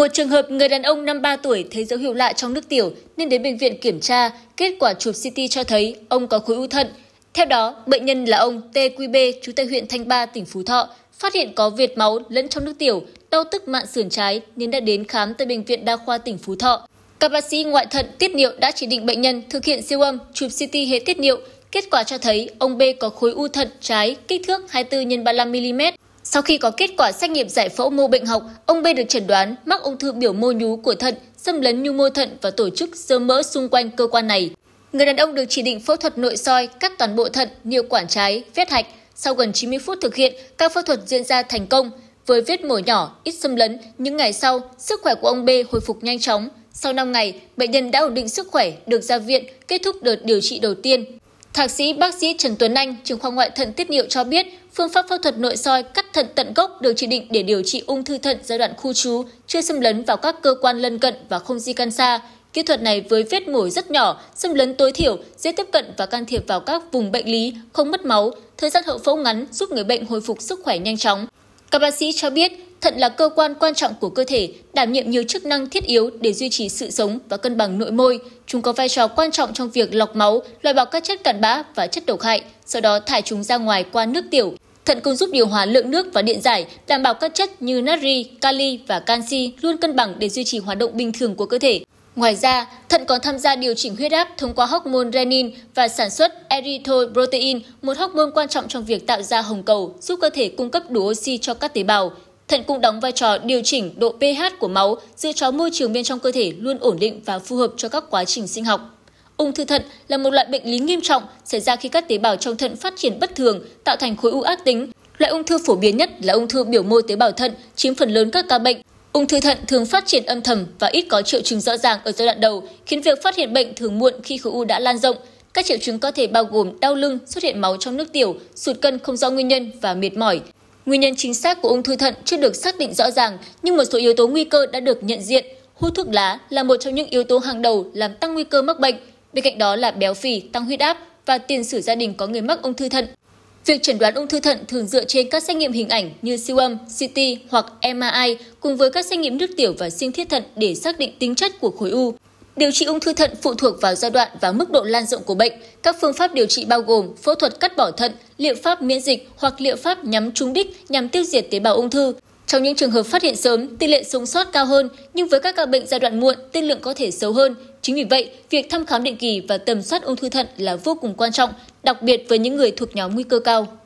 Một trường hợp người đàn ông 53 tuổi thấy dấu hiệu lạ trong nước tiểu nên đến bệnh viện kiểm tra, kết quả chụp CT cho thấy ông có khối u thận. Theo đó, bệnh nhân là ông TQB chú tại huyện Thanh Ba, tỉnh Phú Thọ, phát hiện có việt máu lẫn trong nước tiểu, đau tức mạn sườn trái nên đã đến khám tại bệnh viện đa khoa tỉnh Phú Thọ. Các bác sĩ ngoại thận tiết niệu đã chỉ định bệnh nhân thực hiện siêu âm, chụp CT hệ tiết niệu. Kết quả cho thấy ông B có khối u thận trái kích thước 24 x 35 mm. Sau khi có kết quả xét nghiệm giải phẫu mô bệnh học, ông B được chẩn đoán mắc ung thư biểu mô nhú của thận, xâm lấn nhu mô thận và tổ chức sơ mỡ xung quanh cơ quan này. Người đàn ông được chỉ định phẫu thuật nội soi, cắt toàn bộ thận, niệu quản trái, vết hạch. Sau gần 90 phút thực hiện, các phẫu thuật diễn ra thành công. Với vết mổ nhỏ, ít xâm lấn, những ngày sau, sức khỏe của ông B hồi phục nhanh chóng. Sau 5 ngày, bệnh nhân đã ổn định sức khỏe, được ra viện, kết thúc đợt điều trị đầu tiên. Thạc sĩ bác sĩ Trần Tuấn Anh, trường khoa ngoại thận tiết niệu cho biết, phương pháp phẫu thuật nội soi cắt thận tận gốc được chỉ định để điều trị ung thư thận giai đoạn khu trú, chưa xâm lấn vào các cơ quan lân cận và không di căn xa. Kỹ thuật này với vết mổ rất nhỏ, xâm lấn tối thiểu, dễ tiếp cận và can thiệp vào các vùng bệnh lý, không mất máu, thời gian hậu phẫu ngắn giúp người bệnh hồi phục sức khỏe nhanh chóng. Các bác sĩ cho biết, Thận là cơ quan quan trọng của cơ thể, đảm nhiệm nhiều chức năng thiết yếu để duy trì sự sống và cân bằng nội môi. Chúng có vai trò quan trọng trong việc lọc máu, loại bỏ các chất cặn bã và chất độc hại, sau đó thải chúng ra ngoài qua nước tiểu. Thận cũng giúp điều hòa lượng nước và điện giải, đảm bảo các chất như natri, kali và canxi luôn cân bằng để duy trì hoạt động bình thường của cơ thể. Ngoài ra, thận còn tham gia điều chỉnh huyết áp thông qua hormone renin và sản xuất erythropoietin, một hormone quan trọng trong việc tạo ra hồng cầu, giúp cơ thể cung cấp đủ oxy cho các tế bào. Thận cũng đóng vai trò điều chỉnh độ pH của máu, giữ cho môi trường bên trong cơ thể luôn ổn định và phù hợp cho các quá trình sinh học. Ung thư thận là một loại bệnh lý nghiêm trọng xảy ra khi các tế bào trong thận phát triển bất thường, tạo thành khối u ác tính. Loại ung thư phổ biến nhất là ung thư biểu mô tế bào thận, chiếm phần lớn các ca bệnh. Ung thư thận thường phát triển âm thầm và ít có triệu chứng rõ ràng ở giai đoạn đầu, khiến việc phát hiện bệnh thường muộn khi khối u đã lan rộng. Các triệu chứng có thể bao gồm đau lưng, xuất hiện máu trong nước tiểu, sụt cân không rõ nguyên nhân và mệt mỏi. Nguyên nhân chính xác của ung thư thận chưa được xác định rõ ràng, nhưng một số yếu tố nguy cơ đã được nhận diện. Hút thuốc lá là một trong những yếu tố hàng đầu làm tăng nguy cơ mắc bệnh. Bên cạnh đó là béo phì, tăng huyết áp và tiền sử gia đình có người mắc ung thư thận. Việc chẩn đoán ung thư thận thường dựa trên các xét nghiệm hình ảnh như siêu âm, CT hoặc MRI cùng với các xét nghiệm nước tiểu và sinh thiết thận để xác định tính chất của khối u. Điều trị ung thư thận phụ thuộc vào giai đoạn và mức độ lan rộng của bệnh. Các phương pháp điều trị bao gồm phẫu thuật cắt bỏ thận, liệu pháp miễn dịch hoặc liệu pháp nhắm trúng đích nhằm tiêu diệt tế bào ung thư. Trong những trường hợp phát hiện sớm, tỷ lệ sống sót cao hơn, nhưng với các ca bệnh giai đoạn muộn, tiên lượng có thể xấu hơn. Chính vì vậy, việc thăm khám định kỳ và tầm soát ung thư thận là vô cùng quan trọng, đặc biệt với những người thuộc nhóm nguy cơ cao.